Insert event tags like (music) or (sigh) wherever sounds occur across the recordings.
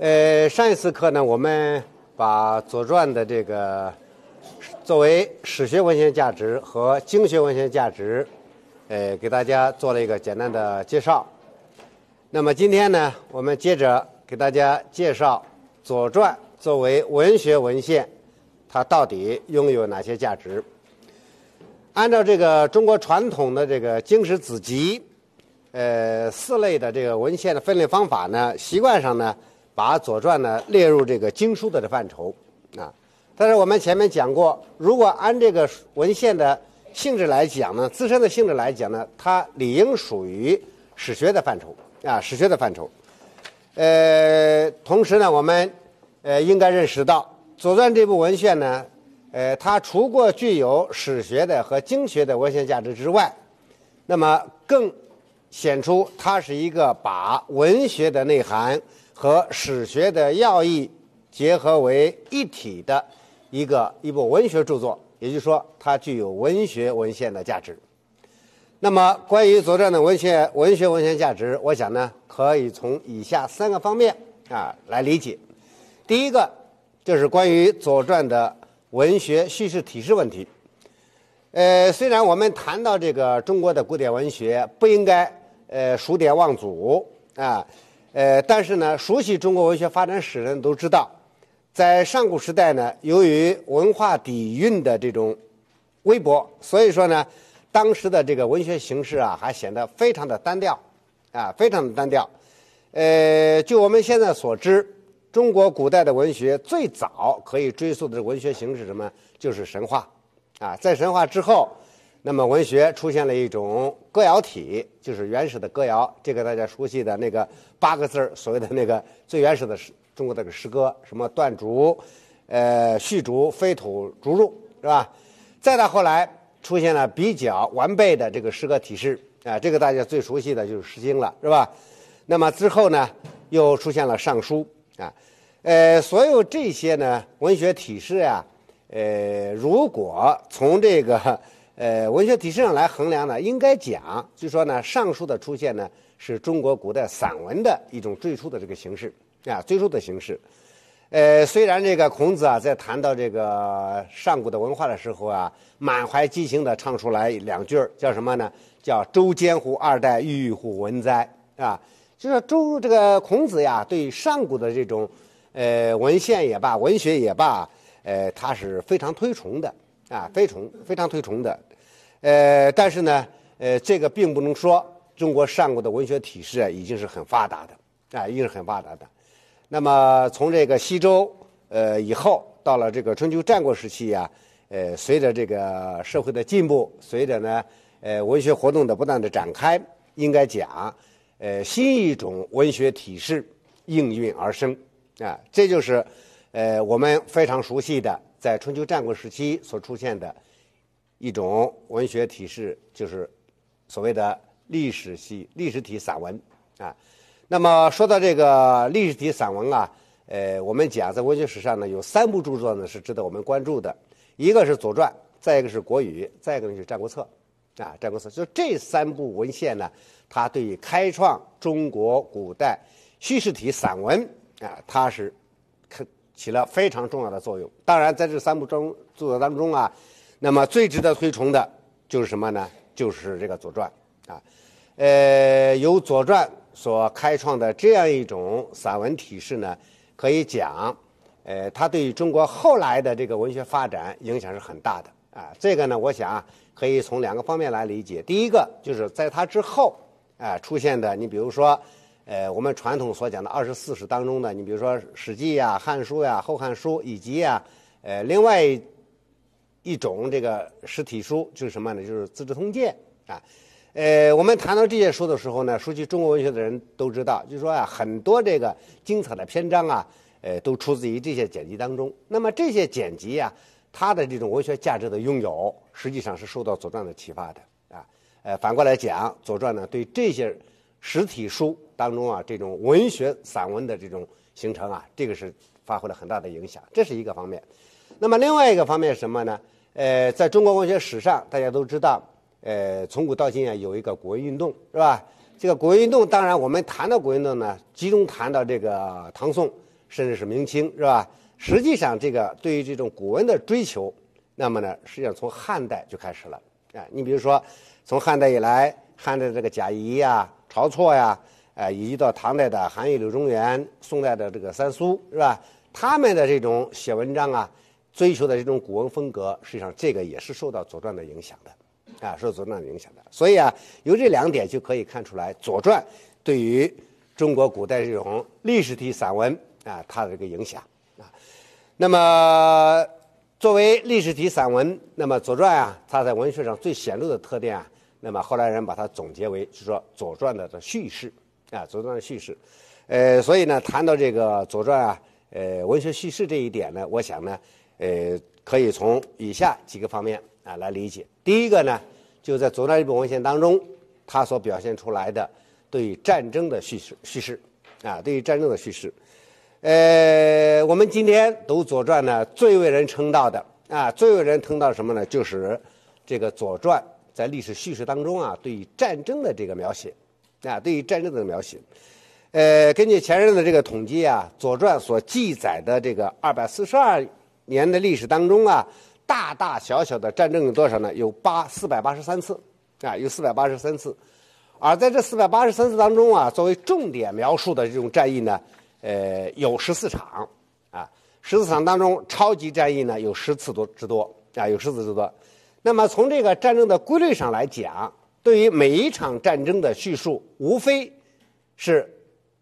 呃，上一次课呢，我们把《左传》的这个作为史学文献价值和经学文献价值，呃，给大家做了一个简单的介绍。那么今天呢，我们接着给大家介绍《左传》作为文学文献，它到底拥有哪些价值？按照这个中国传统的这个经史子集，呃，四类的这个文献的分类方法呢，习惯上呢。把《左传》呢列入这个经书的这范畴啊，但是我们前面讲过，如果按这个文献的性质来讲呢，自身的性质来讲呢，它理应属于史学的范畴啊，史学的范畴。呃，同时呢，我们呃应该认识到，《左传》这部文献呢，呃，它除过具有史学的和经学的文献价值之外，那么更显出它是一个把文学的内涵。和史学的要义结合为一体的一个一部文学著作，也就是说，它具有文学文献的价值。那么，关于《左传》的文学文学文献价值，我想呢，可以从以下三个方面啊来理解。第一个就是关于《左传》的文学叙事体式问题。呃，虽然我们谈到这个中国的古典文学不应该呃数典忘祖啊。呃，但是呢，熟悉中国文学发展史的人都知道，在上古时代呢，由于文化底蕴的这种微薄，所以说呢，当时的这个文学形式啊，还显得非常的单调，啊，非常的单调。呃，就我们现在所知，中国古代的文学最早可以追溯的文学形式什么，就是神话，啊，在神话之后，那么文学出现了一种歌谣体，就是原始的歌谣，这个大家熟悉的那个。八个字儿，所谓的那个最原始的诗，中国的个诗歌，什么断竹，呃，续竹，飞土逐入，是吧？再到后来出现了比较完备的这个诗歌体式，啊，这个大家最熟悉的就是《诗经》了，是吧？那么之后呢，又出现了《尚书》啊，呃，所有这些呢，文学体式呀，呃，如果从这个呃文学体式上来衡量呢，应该讲，就说呢，《尚书》的出现呢。是中国古代散文的一种最初的这个形式啊，最初的形式。呃，虽然这个孔子啊，在谈到这个上古的文化的时候啊，满怀激情地唱出来两句儿，叫什么呢？叫“周监乎二代，郁郁乎文哉”啊，就说周这个孔子呀，对上古的这种呃文献也罢，文学也罢，呃，他是非常推崇的啊，非崇非常推崇的。呃，但是呢，呃，这个并不能说。中国上古的文学体式啊，已经是很发达的，啊，已经是很发达的。那么从这个西周呃以后，到了这个春秋战国时期呀，呃，随着这个社会的进步，随着呢，呃，文学活动的不断的展开，应该讲，呃，新一种文学体式应运而生啊，这就是，呃，我们非常熟悉的，在春秋战国时期所出现的一种文学体式，就是所谓的。历史系历史体散文，啊，那么说到这个历史体散文啊，呃，我们讲在文学史上呢，有三部著作呢是值得我们关注的，一个是《左传》，再一个是《国语》，再一个呢是《战国策》，啊，《战国策》就这三部文献呢，它对于开创中国古代叙事体散文啊，它是可起了非常重要的作用。当然，在这三部中著作当中啊，那么最值得推崇的就是什么呢？就是这个《左传》啊。呃，由《左传》所开创的这样一种散文体式呢，可以讲，呃，它对于中国后来的这个文学发展影响是很大的啊。这个呢，我想可以从两个方面来理解。第一个就是在他之后啊出现的，你比如说，呃，我们传统所讲的二十四史当中的，你比如说《史记》呀、《汉书》呀、《后汉书》，以及啊，呃，另外一种这个实体书就是什么呢？就是《资治通鉴》啊。呃，我们谈到这些书的时候呢，熟悉中国文学的人都知道，就是说啊，很多这个精彩的篇章啊，呃，都出自于这些剪辑当中。那么这些剪辑呀，它的这种文学价值的拥有，实际上是受到《左传》的启发的啊。呃，反过来讲，《左传》呢对这些实体书当中啊这种文学散文的这种形成啊，这个是发挥了很大的影响，这是一个方面。那么另外一个方面是什么呢？呃，在中国文学史上，大家都知道。呃，从古到今啊，有一个古文运动，是吧？这个古文运动，当然我们谈到古文运动呢，集中谈到这个唐宋，甚至是明清，是吧？实际上，这个对于这种古文的追求，那么呢，实际上从汉代就开始了。哎，你比如说，从汉代以来，汉代这个贾谊呀、晁错呀，呃，以及到唐代的韩愈、柳宗元，宋代的这个三苏，是吧？他们的这种写文章啊，追求的这种古文风格，实际上这个也是受到《左传》的影响的。啊，受左传影响的，所以啊，由这两点就可以看出来，左传对于中国古代这种历史体散文啊，它的这个影响啊。那么作为历史体散文，那么左传啊，它在文学上最显著的特点啊，那么后来人把它总结为，就说左传的这叙事啊，左传的叙事。呃，所以呢，谈到这个左传啊，呃，文学叙事这一点呢，我想呢，呃，可以从以下几个方面。啊，来理解第一个呢，就在《左传》这本文献当中，它所表现出来的对战争的叙事叙事，啊，对于战争的叙事，呃，我们今天读《左传》呢，最为人称道的啊，最为人称道什么呢？就是这个《左传》在历史叙事当中啊，对于战争的这个描写，啊，对于战争的描写，呃，根据前人的这个统计啊，《左传》所记载的这个二百四十二年的历史当中啊。大大小小的战争有多少呢？有八四百八十三次，啊，有四百八十三次。而在这四百八十三次当中啊，作为重点描述的这种战役呢，呃，有十四场，啊，十四场当中超级战役呢有十次多之多，啊，有十次之多。那么从这个战争的规律上来讲，对于每一场战争的叙述，无非是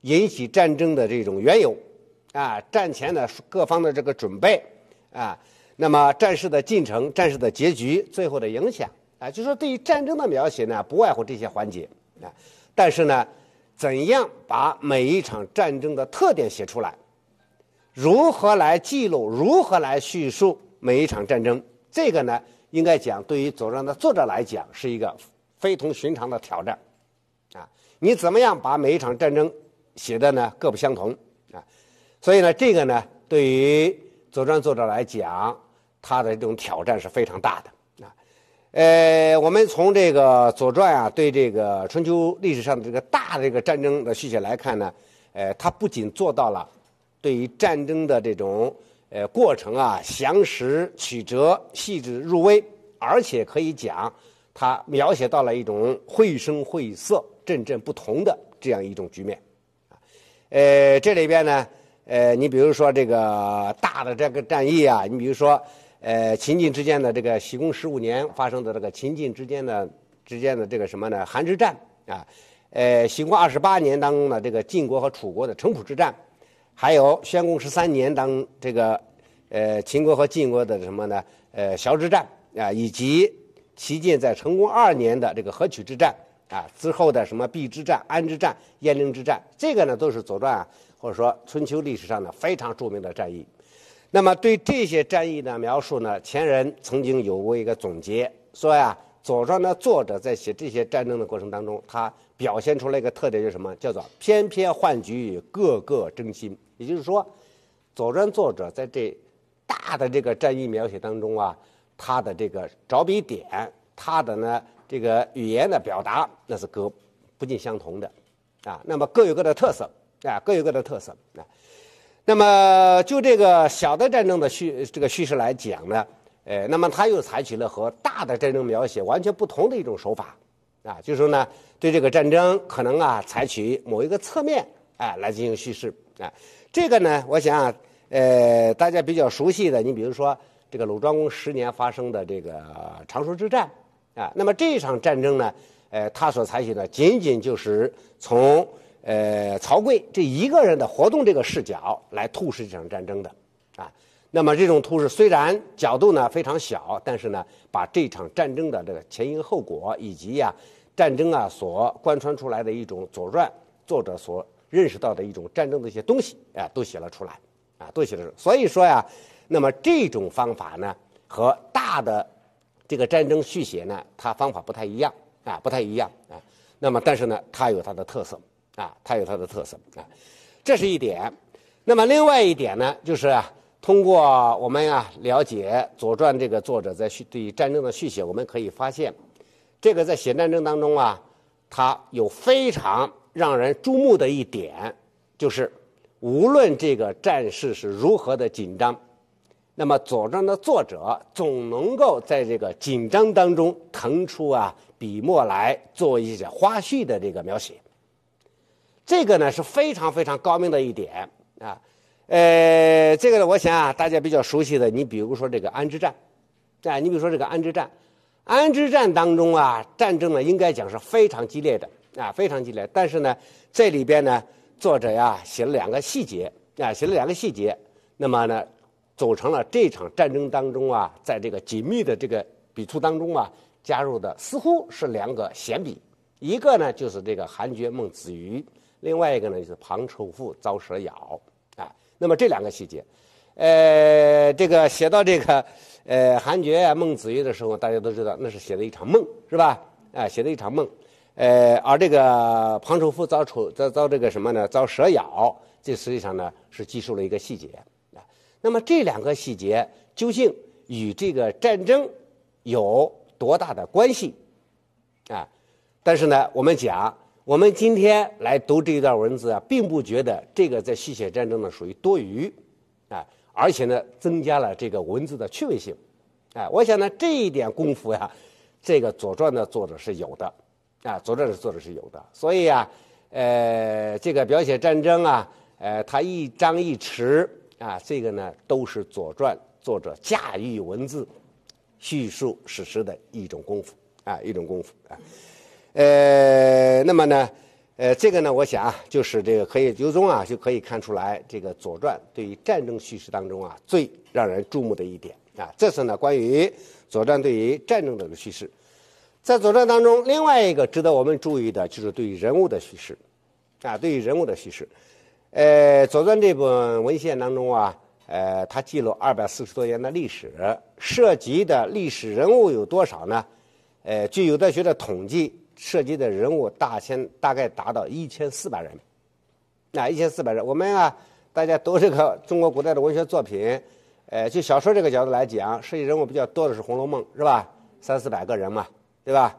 引起战争的这种缘由，啊，战前的各方的这个准备，啊。那么，战事的进程、战事的结局、最后的影响，啊，就说对于战争的描写呢，不外乎这些环节，啊，但是呢，怎样把每一场战争的特点写出来，如何来记录、如何来叙述每一场战争，这个呢，应该讲对于《左传》的作者来讲是一个非同寻常的挑战，啊，你怎么样把每一场战争写的呢各不相同，啊，所以呢，这个呢，对于《左传》作者来讲。它的这种挑战是非常大的啊，呃，我们从这个《左传》啊，对这个春秋历史上的这个大的这个战争的续写来看呢，呃，它不仅做到了对于战争的这种呃过程啊详实曲折细致入微，而且可以讲，它描写到了一种绘声绘色、阵阵不同的这样一种局面呃，这里边呢，呃，你比如说这个大的这个战役啊，你比如说。呃，秦晋之间的这个西宫十五年发生的这个秦晋之间的之间的这个什么呢？韩之战啊，呃，西宫二十八年当中的这个晋国和楚国的城濮之战，还有宣公十三年当这个，呃，秦国和晋国的什么呢？呃，崤之战啊，以及齐晋在成公二年的这个河曲之战啊之后的什么璧之战、安之战、鄢陵之战，这个呢都是《左传》或者说春秋历史上的非常著名的战役。那么对这些战役的描述呢，前人曾经有过一个总结，说呀，《左传》的作者在写这些战争的过程当中，他表现出来一个特点就是什么？叫做“翩翩换局，个个争心”。也就是说，《左传》作者在这大的这个战役描写当中啊，他的这个着笔点，他的呢这个语言的表达，那是各不尽相同的，啊，那么各有各的特色，啊，各有各的特色啊。那么就这个小的战争的叙这个叙事来讲呢，呃，那么他又采取了和大的战争描写完全不同的一种手法，啊，就是说呢，对这个战争可能啊，采取某一个侧面啊来进行叙事啊，这个呢，我想呃，大家比较熟悉的，你比如说这个鲁庄公十年发生的这个长勺之战啊，那么这一场战争呢，呃，他所采取的仅仅就是从。呃，曹刿这一个人的活动这个视角来透视这场战争的，啊，那么这种透视虽然角度呢非常小，但是呢，把这场战争的这个前因后果以及呀，战争啊所贯穿出来的一种《左传》作者所认识到的一种战争的一些东西啊，都写了出来，啊，都写了出来。所以说呀，那么这种方法呢和大的这个战争续写呢，它方法不太一样啊，不太一样啊。那么但是呢，它有它的特色。啊，它有它的特色啊，这是一点。那么另外一点呢，就是通过我们啊了解《左传》这个作者在叙对战争的续写，我们可以发现，这个在写战争当中啊，它有非常让人注目的一点，就是无论这个战事是如何的紧张，那么《左传》的作者总能够在这个紧张当中腾出啊笔墨来做一些花絮的这个描写。这个呢是非常非常高明的一点啊，呃，这个呢，我想啊，大家比较熟悉的，你比如说这个安之战，啊，你比如说这个安之战，安之战当中啊，战争呢应该讲是非常激烈的啊，非常激烈。但是呢，这里边呢，作者呀写了两个细节啊，写了两个细节，那么呢，组成了这场战争当中啊，在这个紧密的这个笔触当中啊，加入的似乎是两个闲笔，一个呢就是这个韩厥孟子瑜。另外一个呢，就是庞丞富遭蛇咬，啊，那么这两个细节，呃，这个写到这个，呃，韩厥孟子曰的时候，大家都知道那是写的一场梦，是吧？啊，写的一场梦，呃，而这个庞丞富遭丑遭遭这个什么呢？遭蛇咬，这实际上呢是记述了一个细节，啊，那么这两个细节究竟与这个战争有多大的关系？啊，但是呢，我们讲。我们今天来读这一段文字啊，并不觉得这个在续写战争呢属于多余，啊，而且呢增加了这个文字的趣味性，哎，我想呢这一点功夫呀，这个《左传》的作者是有的，啊，《左传》的作者是有的，所以啊，呃，这个描写战争啊，呃，它一张一弛啊，这个呢都是《左传》作者驾驭文字，叙述史实的一种功夫啊，一种功夫啊。呃，那么呢，呃，这个呢，我想啊，就是这个可以由衷啊就可以看出来，这个《左传》对于战争叙事当中啊最让人注目的一点啊，这是呢关于《左传》对于战争这个叙事。在《左传》当中，另外一个值得我们注意的就是对于人物的叙事，啊，对于人物的叙事。呃，《左传》这本文献当中啊，呃，它记录二百四十多年的历史，涉及的历史人物有多少呢？呃，据有的学者统计。涉及的人物大千大概达到一千四百人，啊，一千四百人。我们啊，大家读这个中国古代的文学作品，呃，就小说这个角度来讲，涉及人物比较多的是《红楼梦》，是吧？三四百个人嘛，对吧？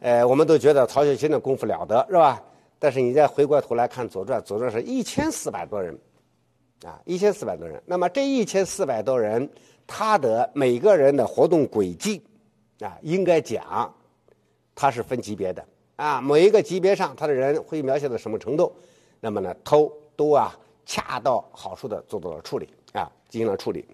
呃，我们都觉得曹雪芹的功夫了得，是吧？但是你再回过头来看《左传》，《左传》是一千四百多人，啊，一千四百多人。那么这一千四百多人，他的每个人的活动轨迹，啊，应该讲。它是分级别的啊，某一个级别上，他的人会描写到什么程度？那么呢，偷都啊，恰到好处的做到了处理啊，进行了处理。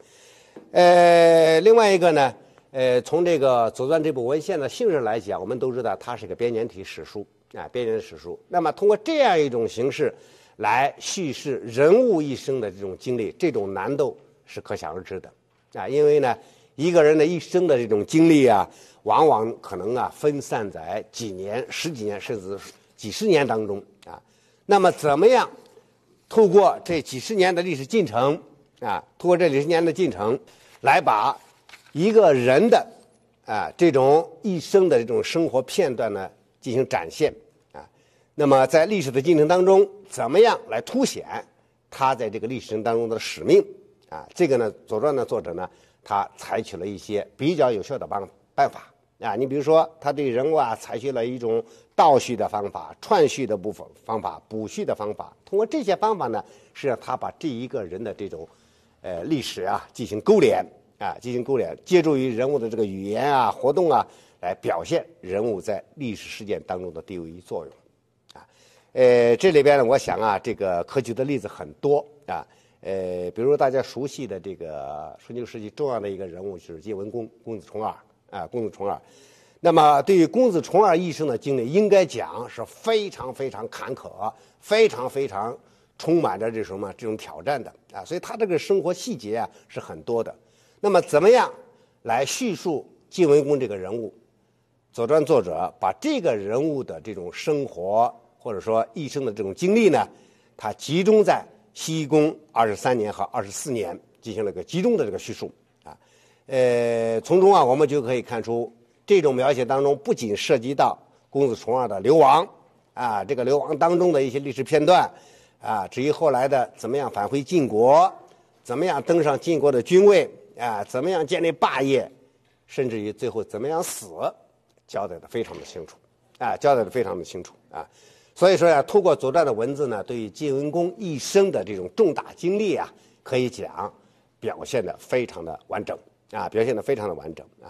呃，另外一个呢，呃，从这个《左传》这部文献的性质来讲我们都知道它是个编年体史书啊，编年史书。那么通过这样一种形式来叙事人物一生的这种经历，这种难度是可想而知的啊，因为呢。一个人的一生的这种经历啊，往往可能啊分散在几年、十几年，甚至几十年当中啊。那么，怎么样透过这几十年的历史进程啊，透过这几十年的进程，来把一个人的啊这种一生的这种生活片段呢进行展现啊？那么，在历史的进程当中，怎么样来凸显他在这个历史当中的使命啊？这个呢，《左传》的作者呢？他采取了一些比较有效的办办法啊，你比如说，他对人物啊采取了一种倒叙的方法、串叙的部分方法、补叙的方法。通过这些方法呢，是让他把这一个人的这种，呃，历史啊进行勾连啊，进行勾连，借助于人物的这个语言啊、活动啊，来表现人物在历史事件当中的地位与作用，啊，呃，这里边呢，我想啊，这个可举的例子很多啊。呃，比如说大家熟悉的这个春秋时期重要的一个人物就是晋文公公子重耳啊，公子重耳。那么对于公子重耳一生的经历，应该讲是非常非常坎坷，非常非常充满着这什么这种挑战的啊。所以他这个生活细节啊是很多的。那么怎么样来叙述晋文公这个人物？《左传》作者把这个人物的这种生活或者说一生的这种经历呢，他集中在。西公二十三年和二十四年进行了个集中的这个叙述啊，呃，从中啊我们就可以看出，这种描写当中不仅涉及到公子重耳的流亡啊，这个流亡当中的一些历史片段啊，至于后来的怎么样返回晋国，怎么样登上晋国的君位啊，怎么样建立霸业，甚至于最后怎么样死，交代的非常的清楚啊，交代的非常的清楚啊。所以说呀，通过《左传》的文字呢，对于晋文公一生的这种重大经历啊，可以讲表现的非常的完整啊，表现的非常的完整啊。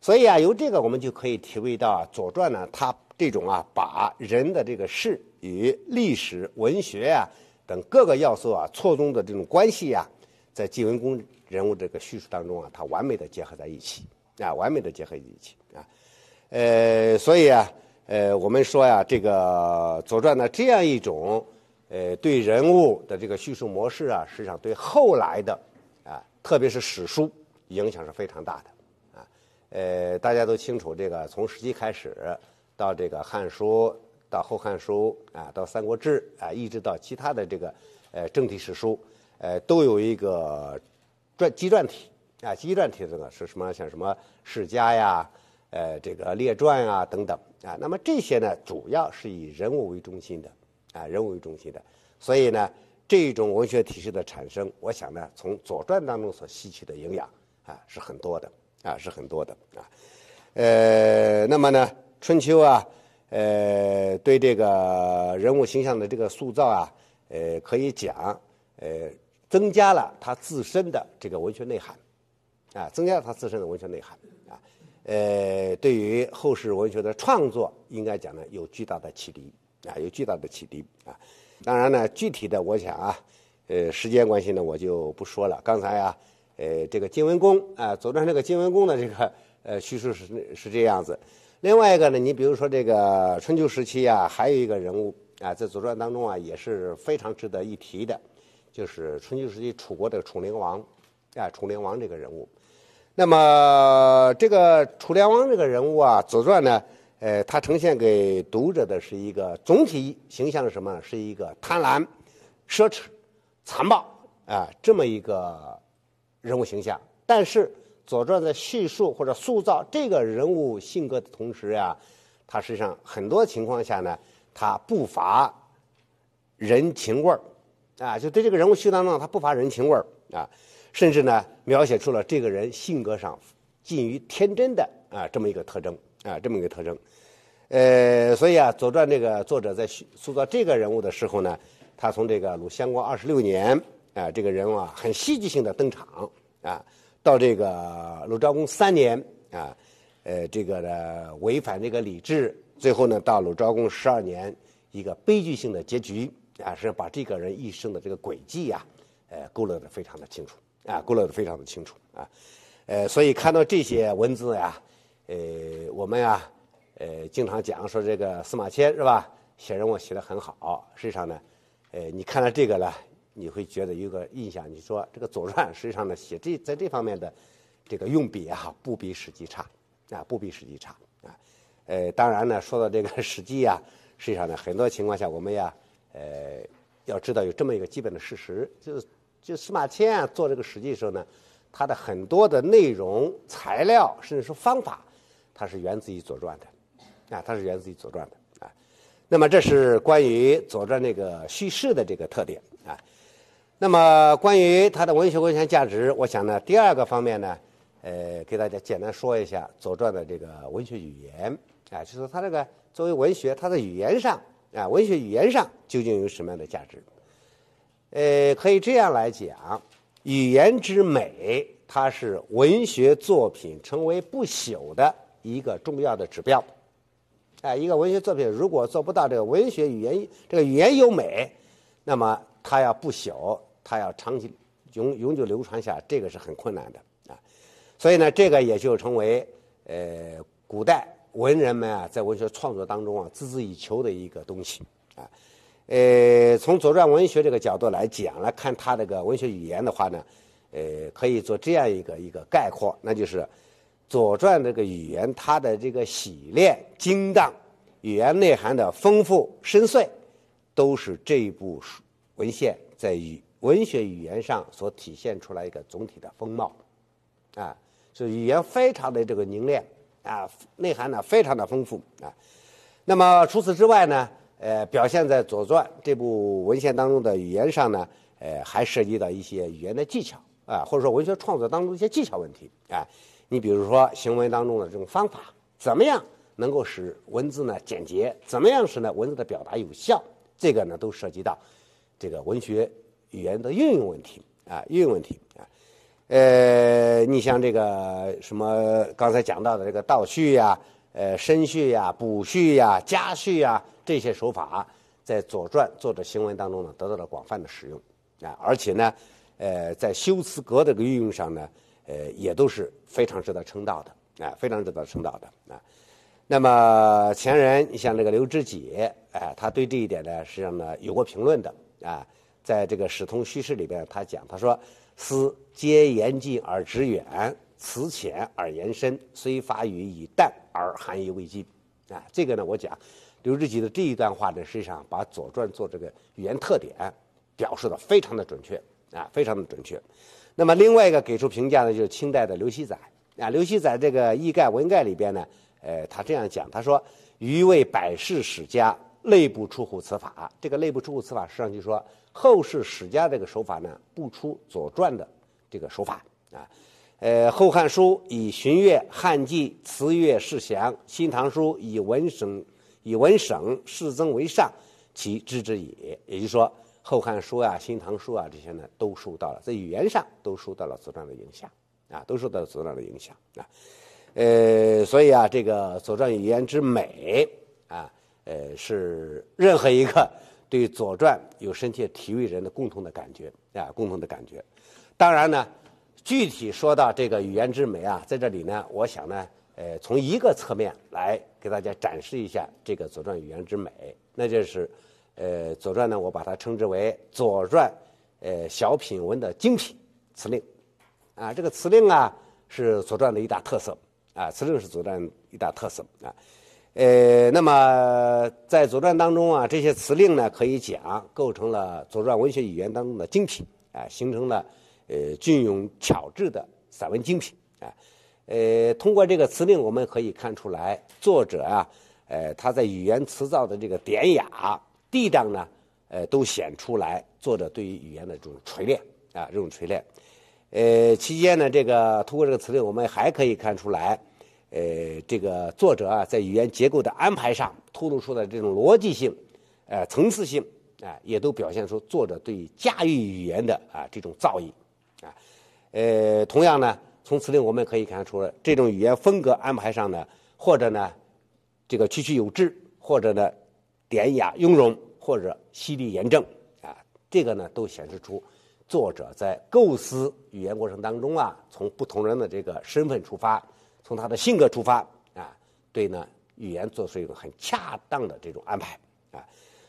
所以啊，由这个我们就可以体会到，《左传》呢，它这种啊，把人的这个事与历史、文学啊等各个要素啊错综的这种关系呀，在晋文公人物这个叙述当中啊，它完美的结合在一起啊，完美的结合在一起啊。呃，所以啊。呃，我们说呀，这个《左传》的这样一种，呃，对人物的这个叙述模式啊，实际上对后来的，啊，特别是史书影响是非常大的，啊，呃，大家都清楚，这个从《史记》开始到这个《汉书》到《后汉书》啊，到《三国志》啊，一直到其他的这个，呃，正体史书，呃，都有一个传纪传体啊，纪传体这个是什么？像什么《史家》呀，呃，这个列传啊等等。啊，那么这些呢，主要是以人物为中心的，啊，人物为中心的，所以呢，这种文学体系的产生，我想呢，从《左传》当中所吸取的营养啊，是很多的，啊，是很多的，啊，呃，那么呢，《春秋》啊，呃，对这个人物形象的这个塑造啊，呃，可以讲，呃，增加了它自身的这个文学内涵，啊，增加了它自身的文学内涵。呃，对于后世文学的创作，应该讲呢有巨大的启迪啊，有巨大的启迪啊。当然呢，具体的我想啊，呃，时间关系呢，我就不说了。刚才啊，呃，这个晋文公啊，《左传》这个晋文公的这个呃叙述是是这样子。另外一个呢，你比如说这个春秋时期啊，还有一个人物啊，在《左传》当中啊也是非常值得一提的，就是春秋时期楚国这个楚灵王啊，楚灵王这个人物。那么这个楚梁王这个人物啊，《左传》呢，呃，他呈现给读者的是一个总体形象是什么？是一个贪婪、奢侈、残暴啊，这么一个人物形象。但是，《左传》在叙述或者塑造这个人物性格的同时呀，他实际上很多情况下呢，他不乏人情味儿啊，就对这个人物戏当中他不乏人情味儿啊。甚至呢，描写出了这个人性格上近于天真的啊这么一个特征啊这么一个特征，呃，所以啊，《左传》这个作者在塑造这个人物的时候呢，他从这个鲁襄公二十六年啊，这个人物啊很戏剧性的登场啊，到这个鲁昭公三年啊，呃，这个呢违反这个礼制，最后呢到鲁昭公十二年一个悲剧性的结局啊，是把这个人一生的这个轨迹呀，呃，勾勒的非常的清楚。啊，勾勒得非常的清楚啊，呃，所以看到这些文字呀，呃，我们呀，呃，经常讲说这个司马迁是吧，写人物写得很好。实际上呢，呃，你看到这个呢，你会觉得有个印象，你说这个《左传》实际上呢，写这在这方面的这个用笔啊，不比《史记》差，啊，不比《史记》差啊。呃，当然呢，说到这个《史记》啊，实际上呢，很多情况下我们呀，呃，要知道有这么一个基本的事实，就是。就司马迁啊做这个史记的时候呢，他的很多的内容、材料，甚至说方法，它是源自于《左传》的，啊，它是源自于《左传》的啊。那么这是关于《左传》这个叙事的这个特点啊。那么关于它的文学文学价值，我想呢，第二个方面呢，呃，给大家简单说一下《左传》的这个文学语言啊，就是它这个作为文学，它的语言上啊，文学语言上究竟有什么样的价值？呃，可以这样来讲，语言之美，它是文学作品成为不朽的一个重要的指标。哎，一个文学作品如果做不到这个文学语言，这个语言优美，那么它要不朽，它要长期永永久流传下，这个是很困难的啊。所以呢，这个也就成为呃，古代文人们啊，在文学创作当中啊，孜孜以求的一个东西啊。呃，从《左传》文学这个角度来讲来看他这个文学语言的话呢，呃，可以做这样一个一个概括，那就是《左传》这个语言，它的这个洗练精当，语言内涵的丰富深邃，都是这一部文献在语文学语言上所体现出来一个总体的风貌啊，是语言非常的这个凝练啊，内涵呢非常的丰富啊。那么除此之外呢？呃，表现在《左传》这部文献当中的语言上呢，呃，还涉及到一些语言的技巧啊，或者说文学创作当中一些技巧问题啊。你比如说行文当中的这种方法，怎么样能够使文字呢简洁？怎么样使呢文字的表达有效？这个呢都涉及到这个文学语言的运用问题啊，运用问题啊。呃，你像这个什么刚才讲到的这个倒叙呀、呃，申叙呀、补叙呀、加叙呀。这些手法在《左传》作者行文当中呢得到了广泛的使用，啊，而且呢，呃，在修辞格的个运用上呢，呃，也都是非常值得称道的，啊，非常值得称道的，啊。那么前人像这个刘知己，哎，他对这一点呢，实际上呢有过评论的，啊，在这个《史通叙事》里边，他讲，他说：“思皆言近而直远，辞浅而言深，虽发语以淡，而含义未尽。”啊，这个呢，我讲。刘知几的这一段话呢，实际上把《左传》做这个语言特点表述的非常的准确啊，非常的准确。那么另外一个给出评价的，就是清代的刘熙载啊。刘熙载这个《义概·文概》里边呢，呃，他这样讲，他说：“余谓百世史家，内部出乎此法。”这个“内部出乎此法”实际上就是说，后世史家这个手法呢，不出《左传》的这个手法啊。呃，《后汉书》以荀悦，《汉纪》辞悦世祥，《新唐书》以文省。以文省事，增为上，其知之也。也就是说，《后汉书》啊，《新唐书》啊，这些呢都受到了在语言上都受到了《左传》的影响，啊，都受到了《左传》的影响啊。呃，所以啊，这个《左传》语言之美啊，呃，是任何一个对《左传》有深切体味人的共同的感觉啊，共同的感觉。当然呢，具体说到这个语言之美啊，在这里呢，我想呢。呃，从一个侧面来给大家展示一下这个《左传》语言之美，那就是，呃，《左传》呢，我把它称之为《左传》呃小品文的精品辞令，啊，这个辞令啊是《左传》的一大特色，啊，辞令是《左传》一大特色啊，呃，那么在《左传》当中啊，这些词令呢可以讲构成了《左传》文学语言当中的精品，啊，形成了呃俊勇巧智的散文精品，啊。呃，通过这个词令，我们可以看出来，作者啊，呃，他在语言词造的这个典雅、地当呢，呃，都显出来作者对于语言的这种锤炼啊，这种锤炼。呃，期间呢，这个通过这个词令，我们还可以看出来，呃，这个作者啊，在语言结构的安排上透露出的这种逻辑性、呃，层次性啊，也都表现出作者对驾驭语言的啊这种造诣啊。呃，同样呢。从此令我们可以看出，这种语言风格安排上呢，或者呢，这个曲曲有致，或者呢，典雅雍容，或者犀利严正，啊，这个呢都显示出作者在构思语言过程当中啊，从不同人的这个身份出发，从他的性格出发啊，对呢语言做出一种很恰当的这种安排啊，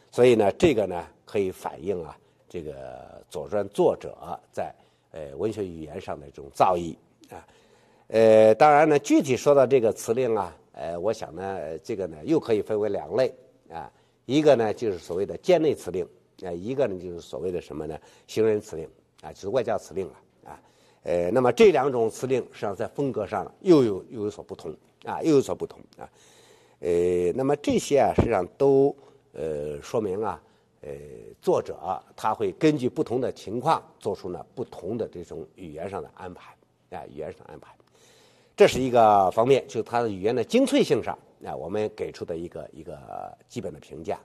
所以呢，这个呢可以反映啊，这个《左传》作者在呃文学语言上的这种造诣。啊，呃，当然呢，具体说到这个词令啊，呃，我想呢，这个呢又可以分为两类啊，一个呢就是所谓的建内词令啊，一个呢就是所谓的什么呢？行人词令啊，就是外交词令了啊，呃，那么这两种词令实际上在风格上又有又有所不同啊，又有所不同啊，呃，那么这些啊实际上都呃说明啊，呃，作者他会根据不同的情况做出呢不同的这种语言上的安排。啊，语言上安排，这是一个方面，就是它的语言的精粹性上啊，我们给出的一个一个基本的评价。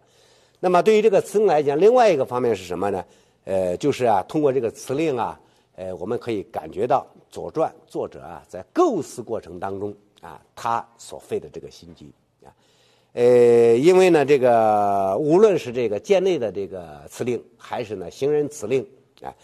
那么对于这个词令来讲，另外一个方面是什么呢？呃，就是啊，通过这个词令啊，呃，我们可以感觉到《左传》作者啊在构思过程当中啊，他所费的这个心机啊，呃，因为呢，这个无论是这个建内的这个词令，还是呢行人词令啊，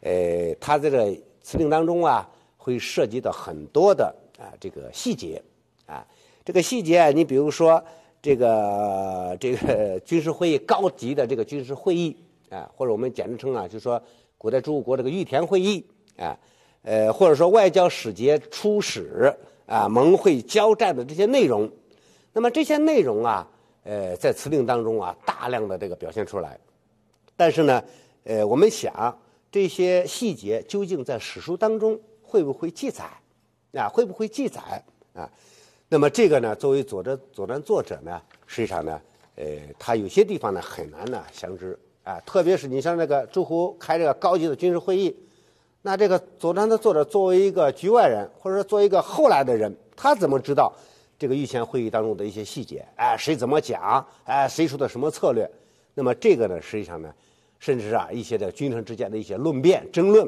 呃，他在这词令当中啊。会涉及到很多的啊，这个细节啊，这个细节啊，你比如说这个这个 (laughs) 军事会议高级的这个军事会议啊，或者我们简称啊，就说古代诸侯国这个御田会议啊，呃，或者说外交使节出使啊，盟会交战的这些内容，那么这些内容啊，呃，在词令当中啊，大量的这个表现出来，但是呢，呃，我们想这些细节究竟在史书当中。会不会记载？啊，会不会记载？啊，那么这个呢？作为左传左传作者呢，实际上呢，呃，他有些地方呢很难呢详知啊。特别是你像那个诸侯开这个高级的军事会议，那这个左传的作者作为一个局外人，或者说作为一个后来的人，他怎么知道这个御前会议当中的一些细节？哎，谁怎么讲？哎，谁说的什么策略？那么这个呢，实际上呢，甚至啊，一些的君臣之间的一些论辩争论。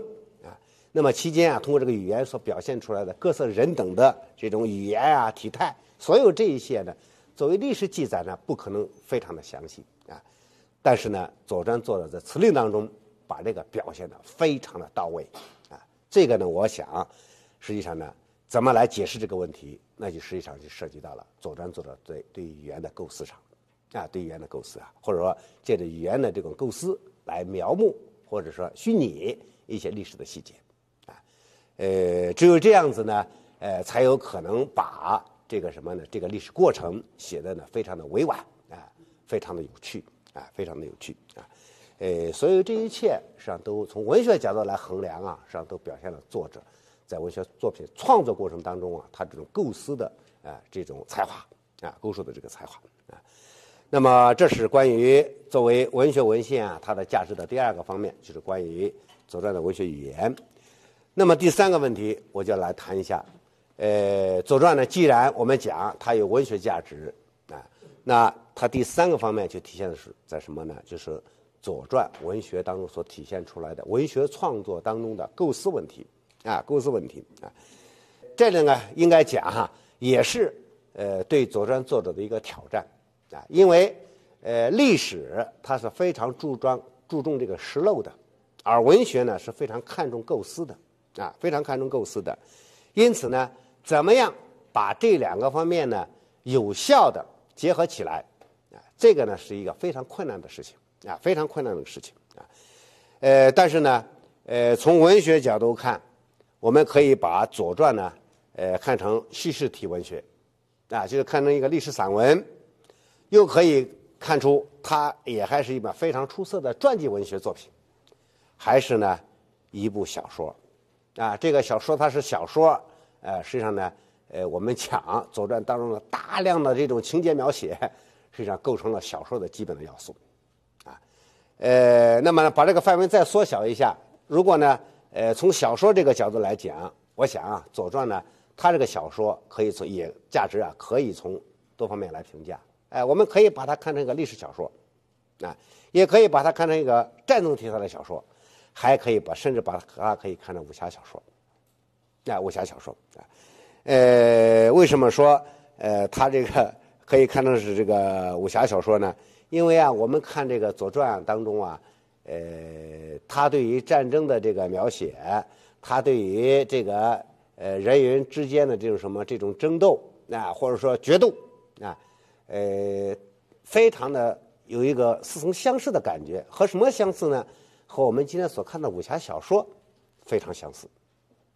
那么期间啊，通过这个语言所表现出来的各色人等的这种语言啊、体态，所有这一些呢，作为历史记载呢，不可能非常的详细啊。但是呢，《左传》作者在辞令当中，把这个表现的非常的到位啊。这个呢，我想，实际上呢，怎么来解释这个问题，那就实际上就涉及到了《左传》作者对对语言的构思上啊，对语言的构思啊，或者说借着语言的这种构思来描摹或者说虚拟一些历史的细节。呃，只有这样子呢，呃，才有可能把这个什么呢？这个历史过程写的呢，非常的委婉啊，非常的有趣啊，非常的有趣啊，呃，所有这一切实际上都从文学角度来衡量啊，实际上都表现了作者在文学作品创作过程当中啊，他这种构思的啊，这种才华啊，构思的这个才华啊。那么，这是关于作为文学文献啊，它的价值的第二个方面，就是关于《左传》的文学语言。那么第三个问题，我就来谈一下，呃，《左传》呢，既然我们讲它有文学价值啊，那它第三个方面就体现的是在什么呢？就是《左传》文学当中所体现出来的文学创作当中的构思问题啊，构思问题啊，这个呢应该讲哈，也是呃对《左传》作者的一个挑战啊，因为呃历史它是非常注重注重这个实漏的，而文学呢是非常看重构思的。啊，非常看重构思的，因此呢，怎么样把这两个方面呢有效的结合起来？啊，这个呢是一个非常困难的事情啊，非常困难的事情啊。呃，但是呢，呃，从文学角度看，我们可以把《左传》呢，呃，看成叙事体文学，啊，就是看成一个历史散文，又可以看出它也还是一本非常出色的传记文学作品，还是呢一部小说。啊，这个小说它是小说，呃，实际上呢，呃，我们讲《左传》当中的大量的这种情节描写，实际上构成了小说的基本的要素，啊，呃，那么把这个范围再缩小一下，如果呢，呃，从小说这个角度来讲，我想啊，《左传》呢，它这个小说可以从也价值啊，可以从多方面来评价，哎，我们可以把它看成一个历史小说，啊，也可以把它看成一个战争题材的小说。还可以把，甚至把它可以看成武侠小说，啊，武侠小说啊，呃，为什么说呃，它这个可以看成是这个武侠小说呢？因为啊，我们看这个《左传》当中啊，呃，他对于战争的这个描写，他对于这个呃，人与人之间的这种什么这种争斗啊，或者说决斗啊，呃，非常的有一个似曾相识的感觉，和什么相似呢？和我们今天所看的武侠小说非常相似，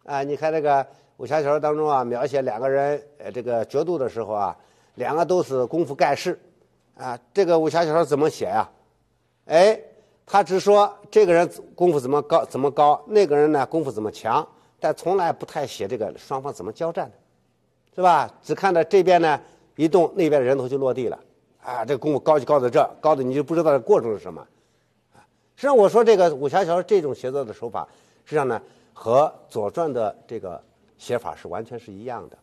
啊，你看那个武侠小说当中啊，描写两个人呃这个决斗的时候啊，两个都是功夫盖世，啊，这个武侠小说怎么写呀？哎，他只说这个人功夫怎么高怎么高，那个人呢功夫怎么强，但从来不太写这个双方怎么交战的，是吧？只看到这边呢一动，那边人头就落地了，啊，这功夫高就高在这，高的你就不知道这过程是什么。实际上我说这个武侠小说这种写作的手法，实际上呢和《左传》的这个写法是完全是一样的。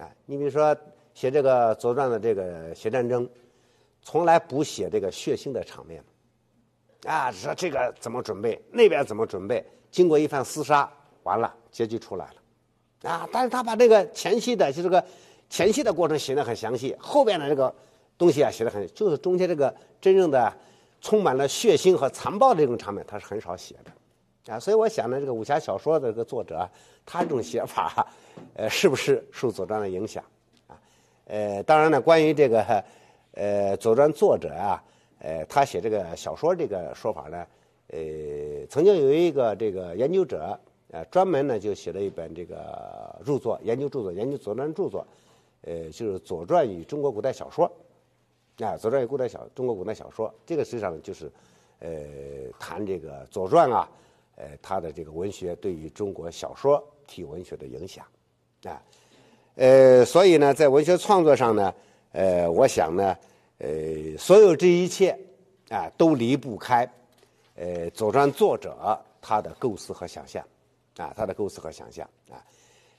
哎，你比如说写这个《左传》的这个写战争，从来不写这个血腥的场面，啊，说这个怎么准备，那边怎么准备，经过一番厮杀，完了结局出来了，啊，但是他把这个前期的就这个前期的过程写的很详细，后边的这个东西啊写的很，就是中间这个真正的。充满了血腥和残暴的这种场面，他是很少写的，啊，所以我想呢，这个武侠小说的这个作者，他这种写法，(laughs) 呃，是不是受《左传》的影响啊？呃，当然呢，关于这个，呃，《左传》作者啊，呃，他写这个小说这个说法呢，呃，曾经有一个这个研究者，呃，专门呢就写了一本这个著作，研究著作，研究《左传》著作，呃，就是《左传》与中国古代小说。啊，《左传》与古代小，中国古代小说，这个实际上就是，呃，谈这个《左传》啊，呃，它的这个文学对于中国小说体文学的影响，啊，呃，所以呢，在文学创作上呢，呃，我想呢，呃，所有这一切啊，都离不开，呃，《左传》作者他的构思和想象，啊，他的构思和想象，啊，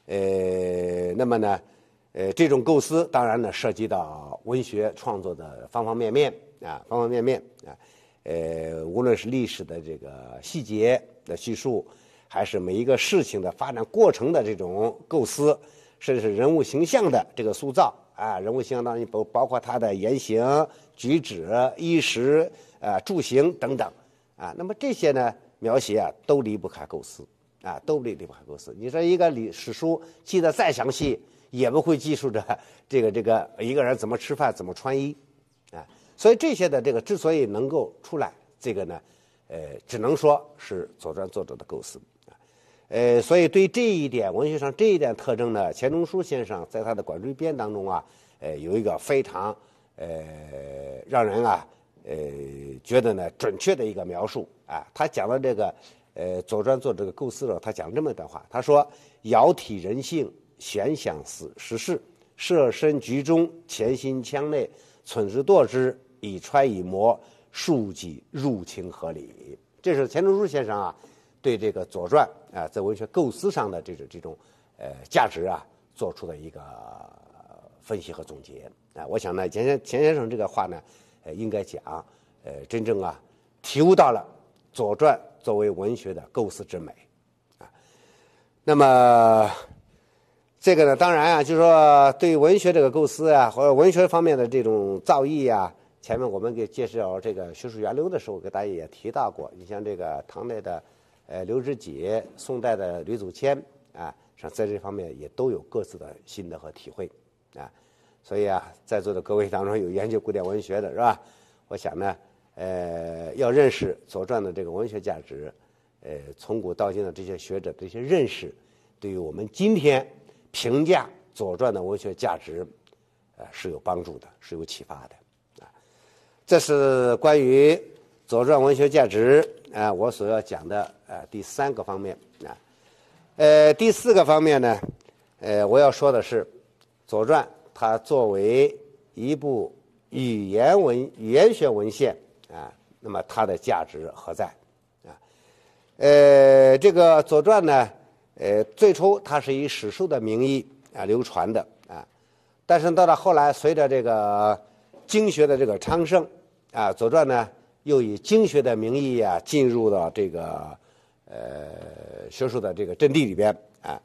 呃，那么呢？呃，这种构思当然呢，涉及到文学创作的方方面面啊，方方面面啊，呃，无论是历史的这个细节的叙述，还是每一个事情的发展过程的这种构思，甚至是人物形象的这个塑造啊，人物形象当然包包括他的言行举止、衣食啊、住行等等啊，那么这些呢描写啊，都离不开构思啊，都离离不开构思。你说一个历史书记得再详细。也不会记述着 (laughs) 这个这个一个人怎么吃饭怎么穿衣，啊，所以这些的这个之所以能够出来，这个呢，呃，只能说是《左传》作者的构思啊，呃，所以对这一点文学上这一点特征呢，钱钟书先生在他的《管锥编》当中啊，呃，有一个非常呃让人啊呃觉得呢准确的一个描述啊，他讲了这个呃《左传》作者的构思了，他讲这么一段话，他说：“尧体人性。”悬想思实事，设身局中，潜心腔内，存之惰之，以揣以摩，庶几入情合理。这是钱钟书先生啊，对这个《左传》啊，在文学构思上的这种这种，呃，价值啊，做出的一个分析和总结啊。我想呢，钱钱先生这个话呢，呃，应该讲，呃，真正啊，体悟到了《左传》作为文学的构思之美，啊，那么。这个呢，当然啊，就是说对文学这个构思啊，或者文学方面的这种造诣啊，前面我们给介绍这个学术源流的时候，给大家也提到过。你像这个唐代的，呃，刘知几，宋代的吕祖谦，啊，在这方面也都有各自的心得和体会，啊，所以啊，在座的各位当中有研究古典文学的是吧？我想呢，呃，要认识《左传》的这个文学价值，呃，从古到今的这些学者的一些认识，对于我们今天。评价《左传》的文学价值，呃，是有帮助的，是有启发的啊。这是关于《左传》文学价值啊，我所要讲的啊第三个方面啊。呃，第四个方面呢，呃，我要说的是，《左传》它作为一部语言文语言学文献啊，那么它的价值何在啊？呃，这个《左传》呢？呃，最初它是以史书的名义啊流传的啊，但是到了后来，随着这个经学的这个昌盛啊，《左传》呢又以经学的名义啊，进入到这个呃学术的这个阵地里边啊。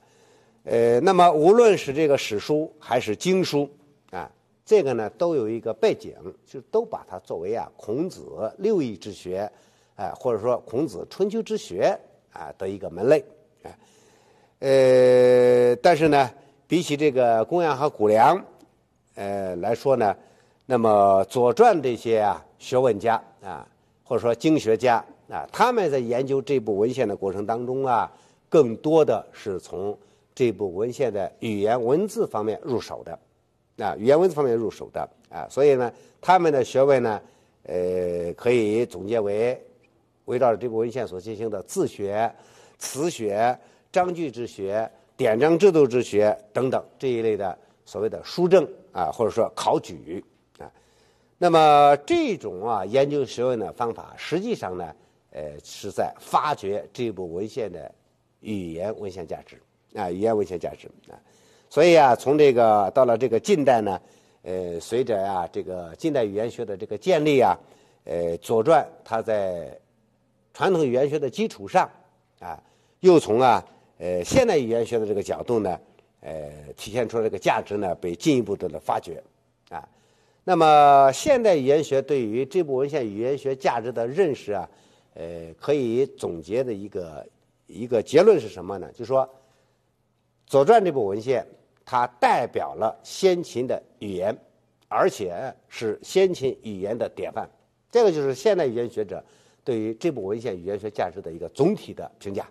呃，那么无论是这个史书还是经书啊，这个呢都有一个背景，就都把它作为啊孔子六艺之学啊，或者说孔子春秋之学啊的一个门类。呃，但是呢，比起这个公羊和谷梁，呃来说呢，那么左传这些啊，学问家啊，或者说经学家啊，他们在研究这部文献的过程当中啊，更多的是从这部文献的语言文字方面入手的，啊，语言文字方面入手的啊，所以呢，他们的学问呢，呃，可以总结为围绕着这部文献所进行的自学、词学。章句之学、典章制度之学等等这一类的所谓的书证啊，或者说考举啊，那么这种啊研究学问的方法，实际上呢，呃，是在发掘这部文献的语言文献价值啊，语言文献价值啊，所以啊，从这个到了这个近代呢，呃，随着啊这个近代语言学的这个建立啊，呃，《左传》它在传统语言学的基础上啊，又从啊。呃，现代语言学的这个角度呢，呃，体现出这个价值呢被进一步的发掘，啊，那么现代语言学对于这部文献语言学价值的认识啊，呃，可以总结的一个一个结论是什么呢？就说《左传》这部文献它代表了先秦的语言，而且是先秦语言的典范。这个就是现代语言学者对于这部文献语言学价值的一个总体的评价。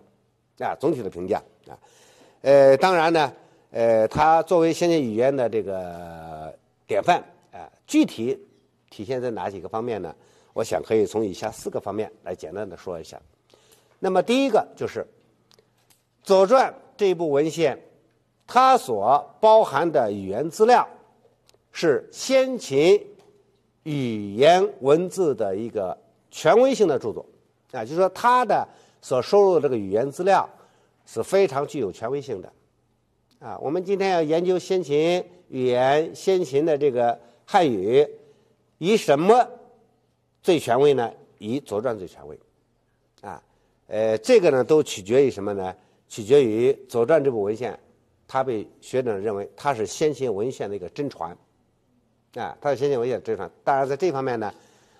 啊，总体的评价啊，呃，当然呢，呃，它作为先秦语言的这个典范啊，具体体现在哪几个方面呢？我想可以从以下四个方面来简单的说一下。那么第一个就是《左传》这部文献，它所包含的语言资料是先秦语言文字的一个权威性的著作啊，就是说它的。所收录的这个语言资料是非常具有权威性的，啊，我们今天要研究先秦语言，先秦的这个汉语，以什么最权威呢？以《左传》最权威，啊，呃，这个呢都取决于什么呢？取决于《左传》这部文献，它被学者认为它是先秦文献的一个真传，啊，它是先秦文献真传。当然，在这方面呢。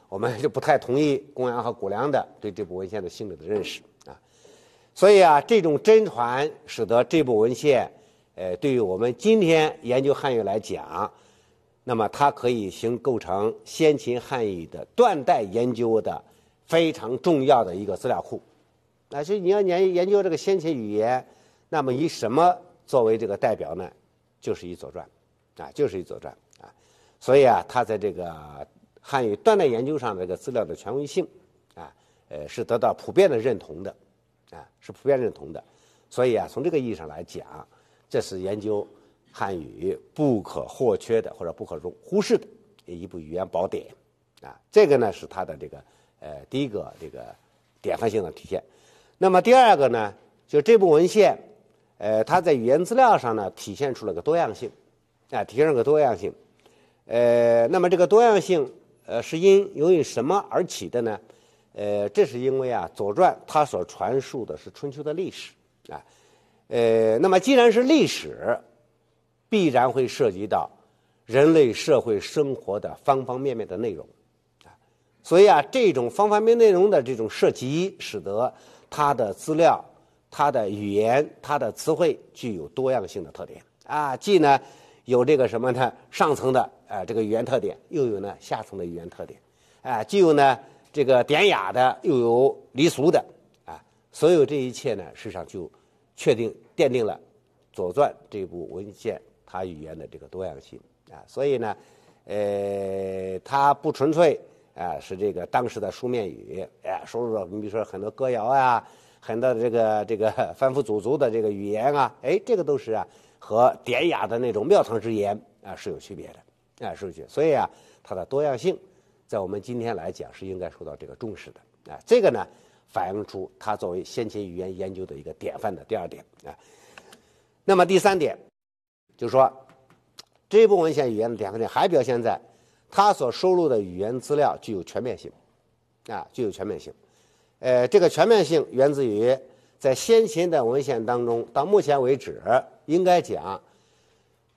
我们就不太同意公羊和谷梁的对这部文献的性质的认识啊，所以啊，这种真传使得这部文献，呃，对于我们今天研究汉语来讲，那么它可以形构成先秦汉语的断代研究的非常重要的一个资料库。啊，所以你要研研究这个先秦语言，那么以什么作为这个代表呢？就是以《左传》，啊，就是以《左传》啊，所以啊，它在这个。汉语断代研究上这个资料的权威性，啊，呃，是得到普遍的认同的，啊，是普遍认同的，所以啊，从这个意义上来讲，这是研究汉语不可或缺的或者不可容忽视的一部语言宝典，啊，这个呢是它的这个呃第一个这个典范性的体现。那么第二个呢，就这部文献，呃，它在语言资料上呢体现出了个多样性，啊，体现了个多样性，呃，那么这个多样性。呃，是因由于什么而起的呢？呃，这是因为啊，《左传》它所传述的是春秋的历史，啊，呃，那么既然是历史，必然会涉及到人类社会生活的方方面面的内容，啊，所以啊，这种方方面面内容的这种涉及，使得它的资料、它的语言、它的词汇具有多样性的特点，啊，既呢。有这个什么呢？上层的啊，这个语言特点，又有呢下层的语言特点，啊，既有呢这个典雅的，又有离俗的，啊，所有这一切呢，事实上就确定奠定了《左传》这部文献它语言的这个多样性啊，所以呢，呃，它不纯粹啊，是这个当时的书面语，哎，收说了比如说很多歌谣啊，很多这个这个凡复祖族的这个语言啊，哎，这个都是啊。和典雅的那种庙堂之言啊是有区别的，啊是有区，所以啊，它的多样性在我们今天来讲是应该受到这个重视的啊。这个呢，反映出它作为先秦语言研究的一个典范的第二点啊。那么第三点，就是说这一部文献语言的典范点还表现在它所收录的语言资料具有全面性啊，具有全面性。呃，这个全面性源自于。在先秦的文献当中，到目前为止，应该讲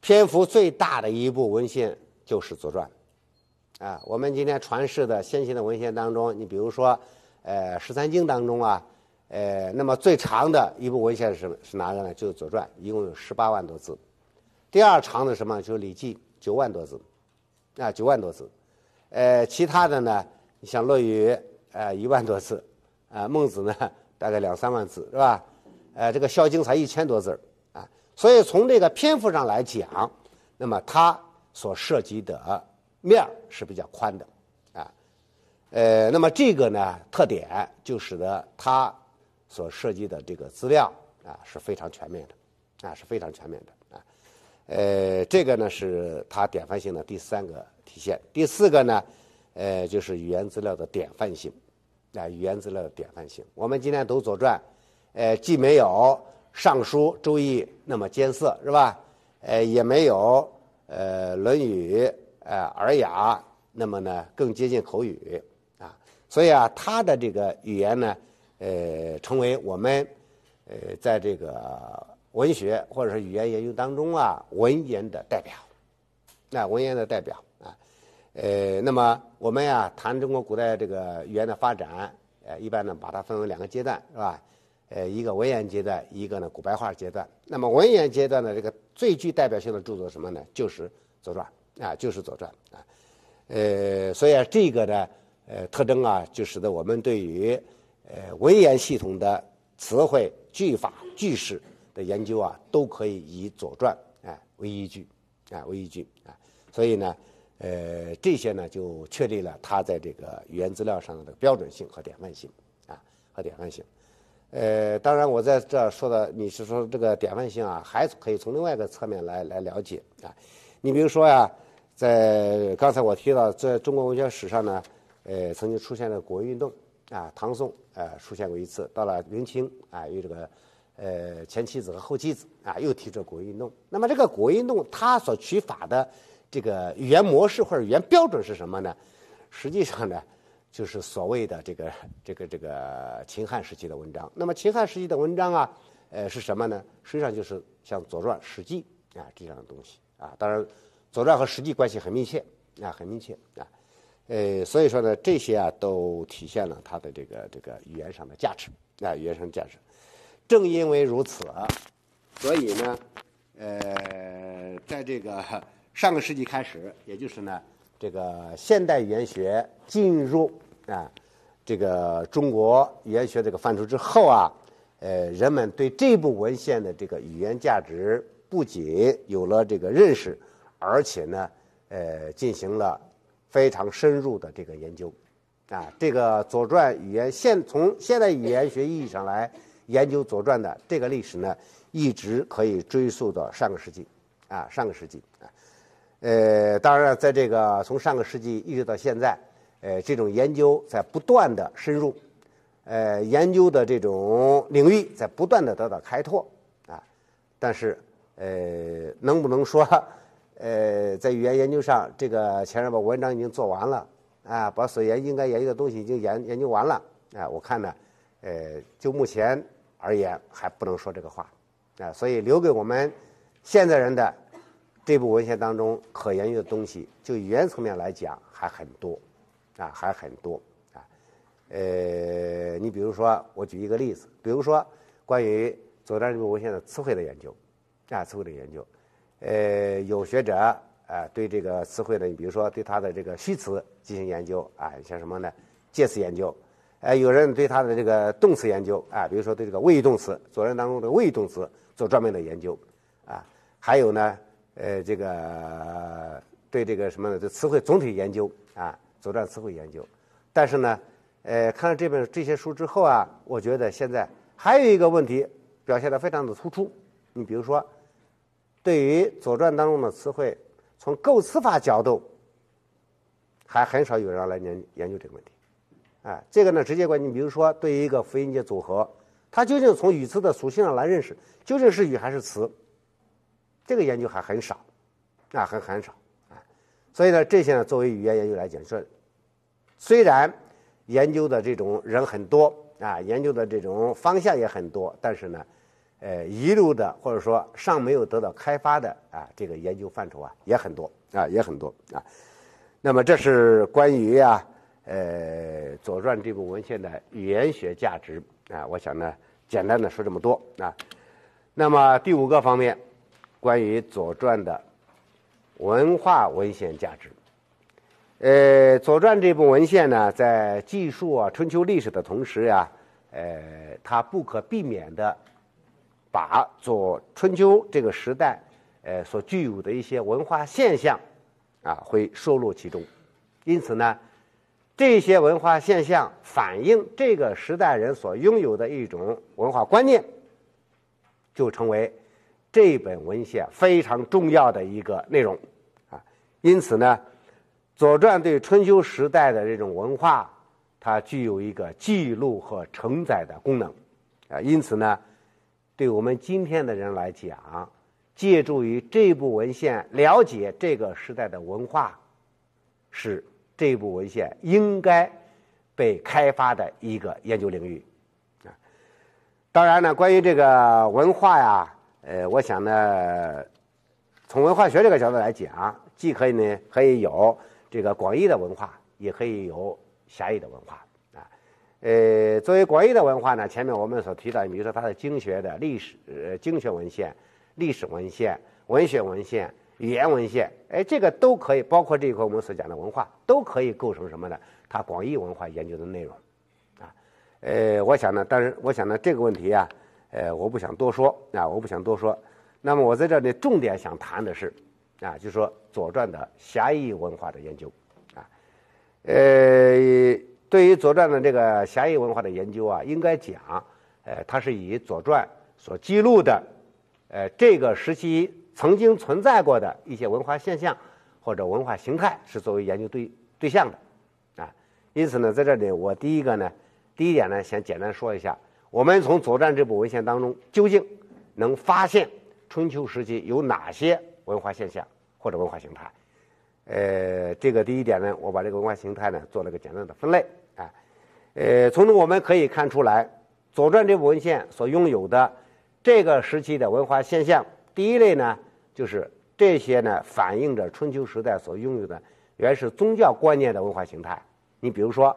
篇幅最大的一部文献就是《左传》，啊，我们今天传世的先秦的文献当中，你比如说，呃，《十三经》当中啊，呃，那么最长的一部文献是什么？是哪个呢？就是《左传》，一共有十八万多字。第二长的什么？就是《礼记》，九万多字，啊，九万多字。呃，其他的呢，像《论语》，呃，一万多字，啊，《孟子》呢？大概两三万字是吧？呃，这个《孝经》才一千多字儿啊，所以从这个篇幅上来讲，那么它所涉及的面儿是比较宽的啊。呃，那么这个呢特点就使得它所涉及的这个资料啊是非常全面的，啊是非常全面的啊。呃，这个呢是它典范性的第三个体现。第四个呢，呃，就是语言资料的典范性。那源自的典范性。我们今天读《左传》，呃，既没有《尚书》《周易》那么艰涩，是吧？呃，也没有呃《论语》呃《尔雅》那么呢更接近口语啊。所以啊，他的这个语言呢，呃，成为我们呃在这个文学或者是语言研究当中啊文言的代表，那文言的代表。呃，那么我们呀谈中国古代这个语言的发展，呃，一般呢把它分为两个阶段，是吧？呃，一个文言阶段，一个呢古白话阶段。那么文言阶段的这个最具代表性的著作什么呢？就是《左传》啊，就是《左传》啊。呃，所以啊、这个呢，呃，特征啊，就使得我们对于呃文言系统的词汇、句法、句式的研究啊，都可以以《左传》哎为依据，哎为依据啊。所以呢。呃，这些呢，就确立了它在这个语言资料上的标准性和典范性啊，和典范性。呃，当然，我在这说的，你是说这个典范性啊，还可以从另外一个侧面来来了解啊。你比如说呀，在刚才我提到，在中国文学史上呢，呃，曾经出现了国运动啊，唐宋啊出现过一次，到了明清啊，有这个呃前妻子和后妻子啊，又提出国运动。那么这个国运动，它所取法的。这个语言模式或者语言标准是什么呢？实际上呢，就是所谓的这个这个这个秦汉时期的文章。那么秦汉时期的文章啊，呃是什么呢？实际上就是像《左传》《史记》啊这样的东西啊。当然，《左传》和《史记》关系很密切啊，很密切啊。呃，所以说呢，这些啊都体现了它的这个这个语言上的价值啊，语言上的价值。正因为如此，所以呢，呃，在这个。上个世纪开始，也就是呢，这个现代语言学进入啊，这个中国语言学这个范畴之后啊，呃，人们对这部文献的这个语言价值不仅有了这个认识，而且呢，呃，进行了非常深入的这个研究，啊，这个《左传》语言现从现代语言学意义上来研究《左传》的这个历史呢，一直可以追溯到上个世纪，啊，上个世纪啊。呃，当然，在这个从上个世纪一直到现在，呃，这种研究在不断的深入，呃，研究的这种领域在不断的得到开拓啊，但是，呃，能不能说，呃，在语言研究上，这个前人把文章已经做完了啊，把所研应该研究的东西已经研研究完了啊？我看呢，呃，就目前而言还不能说这个话啊，所以留给我们现在人的。这部文献当中可研究的东西，就语言层面来讲还很多，啊，还很多啊，呃，你比如说，我举一个例子，比如说关于左传这部文献的词汇的研究，啊，词汇的研究，呃，有学者啊，对这个词汇的，你比如说对它的这个虚词进行研究啊，像什么呢？介词研究，哎，有人对它的这个动词研究啊，比如说对这个谓语动词左传当中的谓语动词做专门的研究啊，还有呢。呃，这个对这个什么的，这词汇总体研究啊，《左传》词汇研究。但是呢，呃，看了这本这些书之后啊，我觉得现在还有一个问题表现的非常的突出。你比如说，对于《左传》当中的词汇，从构词法角度，还很少有人来研研究这个问题。啊，这个呢，直接关你，比如说，对于一个复音节组合，它究竟从语词的属性上来认识，究竟是语还是词？这个研究还很少，啊，很很少，啊，所以呢，这些呢，作为语言研究来讲，虽然研究的这种人很多啊，研究的这种方向也很多，但是呢，呃，遗留的或者说尚没有得到开发的啊，这个研究范畴啊，也很多啊，也很多啊。那么，这是关于啊，呃，《左传》这部文献的语言学价值啊，我想呢，简单的说这么多啊。那么，第五个方面。关于《左传》的文化文献价值，呃，《左传》这部文献呢，在记述啊春秋历史的同时呀，呃，它不可避免的把左春秋这个时代，呃，所具有的一些文化现象啊，会收录其中。因此呢，这些文化现象反映这个时代人所拥有的一种文化观念，就成为。这本文献非常重要的一个内容，啊，因此呢，《左传》对春秋时代的这种文化，它具有一个记录和承载的功能，啊，因此呢，对我们今天的人来讲，借助于这部文献了解这个时代的文化，是这部文献应该被开发的一个研究领域，啊，当然呢，关于这个文化呀。呃，我想呢，从文化学这个角度来讲，既可以呢，可以有这个广义的文化，也可以有狭义的文化啊。呃，作为广义的文化呢，前面我们所提到，比如说它的经学的历史、呃，经学文献、历史文献、文学文献、语言文献，哎，这个都可以，包括这一块我们所讲的文化，都可以构成什么呢？它广义文化研究的内容啊。呃，我想呢，但是我想呢，这个问题啊。呃，我不想多说啊，我不想多说。那么我在这里重点想谈的是，啊，就是说《左传》的狭义文化的研究，啊，呃，对于《左传》的这个狭义文化的研究啊，应该讲，呃，它是以《左传》所记录的，呃，这个时期曾经存在过的一些文化现象或者文化形态是作为研究对对象的，啊，因此呢，在这里我第一个呢，第一点呢，先简单说一下。我们从《左传》这部文献当中，究竟能发现春秋时期有哪些文化现象或者文化形态？呃，这个第一点呢，我把这个文化形态呢做了个简单的分类，啊。呃，从中我们可以看出来，《左传》这部文献所拥有的这个时期的文化现象，第一类呢，就是这些呢反映着春秋时代所拥有的原始宗教观念的文化形态。你比如说，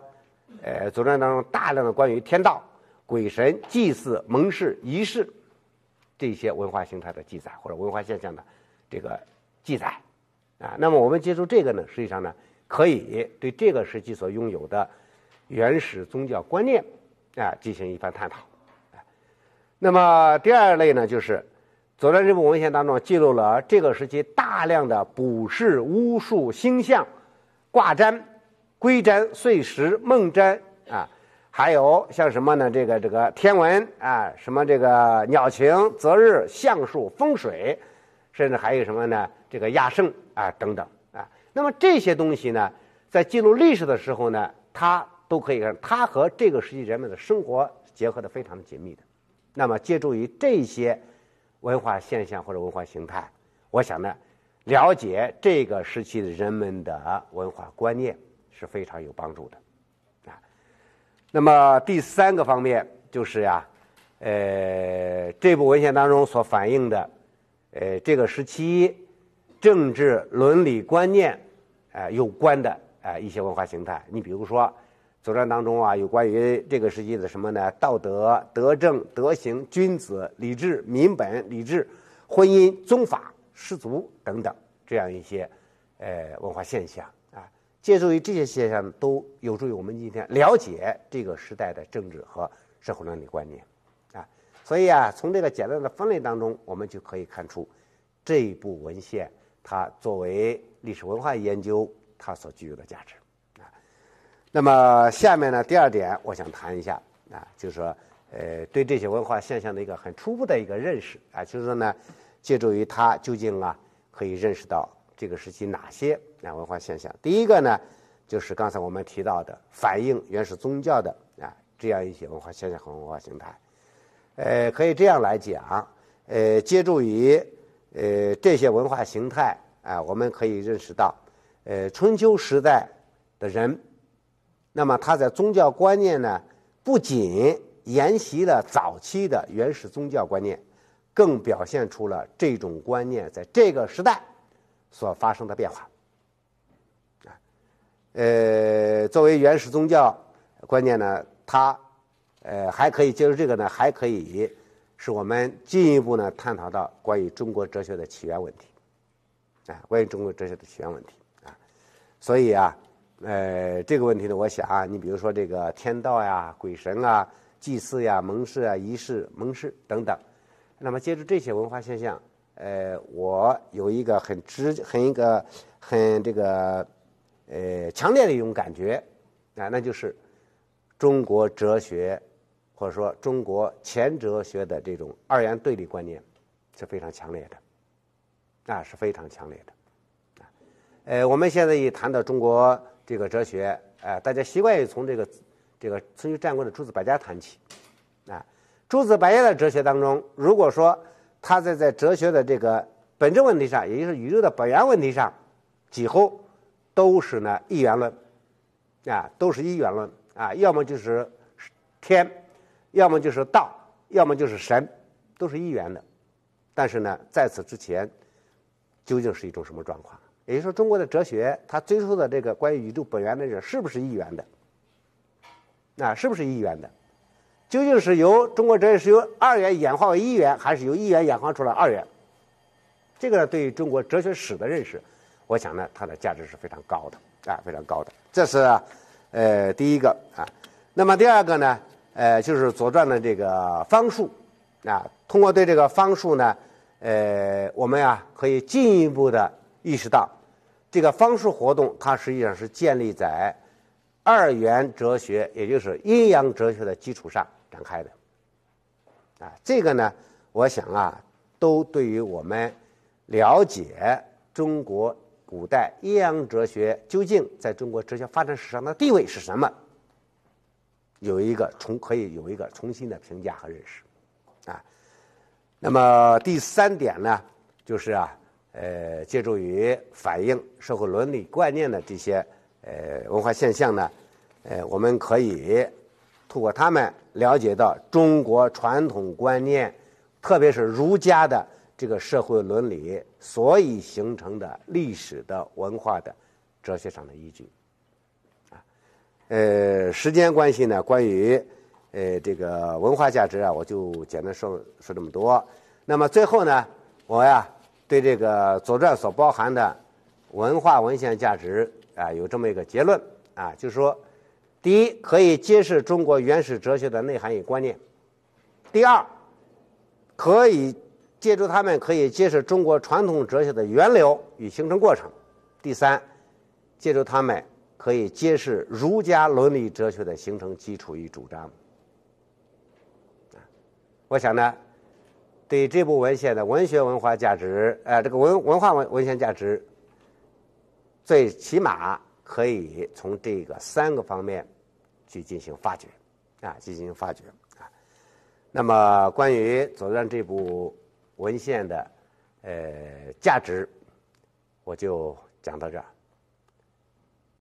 呃，《左传》当中大量的关于天道。鬼神祭祀、盟誓仪式，这些文化形态的记载或者文化现象的这个记载，啊，那么我们接触这个呢，实际上呢，可以对这个时期所拥有的原始宗教观念，啊，进行一番探讨，那么第二类呢，就是，左传这部文献当中记录了这个时期大量的卜筮、巫术、星象、卦占、龟占、碎石、梦占啊。还有像什么呢？这个这个天文啊，什么这个鸟情择日、相术、风水，甚至还有什么呢？这个亚圣啊等等啊。那么这些东西呢，在记录历史的时候呢，它都可以看，它和这个时期人们的生活结合的非常的紧密的。那么借助于这些文化现象或者文化形态，我想呢，了解这个时期的人们的文化观念是非常有帮助的。那么第三个方面就是呀，呃，这部文献当中所反映的，呃，这个时期政治伦理观念，呃、有关的呃、一些文化形态。你比如说，左传》当中啊，有关于这个时期的什么呢？道德、德政、德行、君子、礼智、民本、礼智、婚姻、宗法、氏族等等这样一些，呃，文化现象。借助于这些现象，都有助于我们今天了解这个时代的政治和社会伦理观念，啊，所以啊，从这个简单的分类当中，我们就可以看出，这一部文献它作为历史文化研究，它所具有的价值啊。那么下面呢，第二点，我想谈一下啊，就是说，呃，对这些文化现象的一个很初步的一个认识啊，就是说呢，借助于它，究竟啊，可以认识到这个时期哪些？两文化现象，第一个呢，就是刚才我们提到的反映原始宗教的啊这样一些文化现象和文化形态。呃，可以这样来讲，呃，借助于呃这些文化形态啊，我们可以认识到，呃，春秋时代的人，那么他在宗教观念呢，不仅沿袭了早期的原始宗教观念，更表现出了这种观念在这个时代所发生的变化。呃，作为原始宗教观念呢，它，呃，还可以借助这个呢，还可以，使我们进一步呢探讨到关于中国哲学的起源问题，啊，关于中国哲学的起源问题啊，所以啊，呃，这个问题呢，我想啊，你比如说这个天道呀、鬼神啊、祭祀呀、盟誓啊、仪式、盟誓等等，那么借助这些文化现象，呃，我有一个很直、很一个、很这个。呃，强烈的一种感觉，啊，那就是中国哲学或者说中国前哲学的这种二元对立观念是非常强烈的，啊，是非常强烈的。呃，我们现在一谈到中国这个哲学，啊，大家习惯于从这个这个春秋战国的诸子百家谈起，啊，诸子百家的哲学当中，如果说他在在哲学的这个本质问题上，也就是宇宙的本源问题上，几乎。都是呢一元论，啊，都是一元论啊，要么就是天，要么就是道，要么就是神，都是一元的。但是呢，在此之前，究竟是一种什么状况？也就是说，中国的哲学它最初的这个关于宇宙本源的人是不是一元的？啊，是不是一元的？究竟是由中国哲学是由二元演化为一元，还是由一元演化出来二元？这个对中国哲学史的认识。我想呢，它的价值是非常高的啊，非常高的。这是，呃，第一个啊。那么第二个呢，呃，就是《左传》的这个方术啊。通过对这个方术呢，呃，我们呀可以进一步的意识到，这个方术活动它实际上是建立在二元哲学，也就是阴阳哲学的基础上展开的。啊，这个呢，我想啊，都对于我们了解中国。古代阴阳哲学究竟在中国哲学发展史上的地位是什么？有一个重可以有一个重新的评价和认识，啊，那么第三点呢，就是啊，呃，借助于反映社会伦理观念的这些呃文化现象呢，呃，我们可以通过他们了解到中国传统观念，特别是儒家的。这个社会伦理所以形成的历史的文化的哲学上的依据，啊，呃，时间关系呢，关于呃这个文化价值啊，我就简单说说这么多。那么最后呢，我呀对这个《左传》所包含的文化文献价值啊，有这么一个结论啊，就是说，第一，可以揭示中国原始哲学的内涵与观念；第二，可以。借助它们可以揭示中国传统哲学的源流与形成过程。第三，借助它们可以揭示儒家伦理哲学的形成基础与主张。我想呢，对这部文献的文学文化价值，呃，这个文文化文文献价值，最起码可以从这个三个方面去进行发掘，啊，去进行发掘啊。那么关于左传这部。文献的，呃，价值，我就讲到这儿。